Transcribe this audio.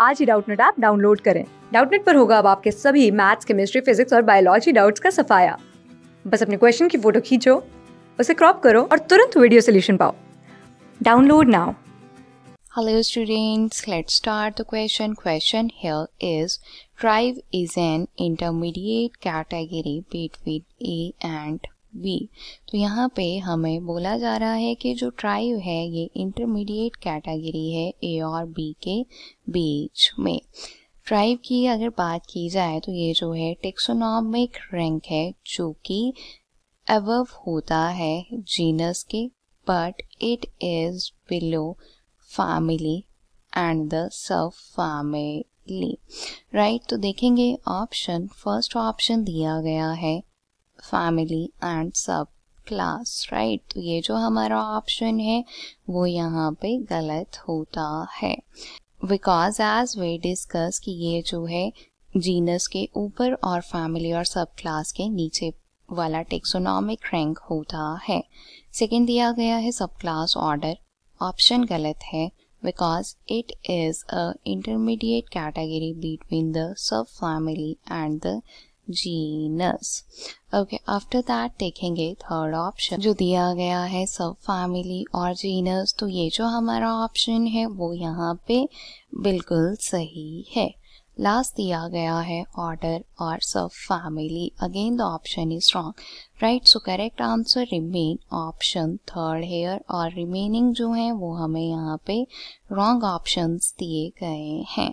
आज ही Doubtnut app download करें डाउटनेट पर होगा अब आपके सभी मैथ्स केमिस्ट्री फिजिक्स और बायोलॉजी डाउट्स का सफाया बस अपने क्वेश्चन की फोटो खींचो उसे क्रॉप करो और तुरंत वीडियो सोल्यूशन पाओ download now Hello students, let's start the question. Question here is Drive is an intermediate category between A and B तो यहाँ पे हमें बोला जा रहा है कि जो ट्राइव है ये इंटरमीडिएट कैटेगरी है ए और बी के बीच में ट्राइव की अगर बात की जाए तो ये जो है टेक्सोनॉमिक रैंक है जो कि एवव होता है जीनस के but it is below family and the sub family right तो देखेंगे ऑप्शन फर्स्ट ऑप्शन दिया गया है family and sub class right तो ये जो हमारा ऑप्शन है वो यहाँ पे गलत होता है बिकॉज एज वे डिस्कस कि ये जो है जीनस के ऊपर और फैमिली और सब क्लास के नीचे वाला टेक्सोनॉमिक रैंक होता है सेकेंड दिया गया है सब क्लास ऑर्डर ऑप्शन गलत है because it is a intermediate category between the sub family and the genus okay after that देखेंगे थर्ड ऑप्शन जो दिया गया है सब फैमिली और जीनस तो ये जो हमारा ऑप्शन है वो यहाँ पे बिल्कुल सही है लास्ट दिया गया है ऑर्डर और sub family again the option is wrong right so correct answer remain option third here और रिमेनिंग जो है वो हमें यहाँ पे रॉन्ग ऑप्शंस दिए गए हैं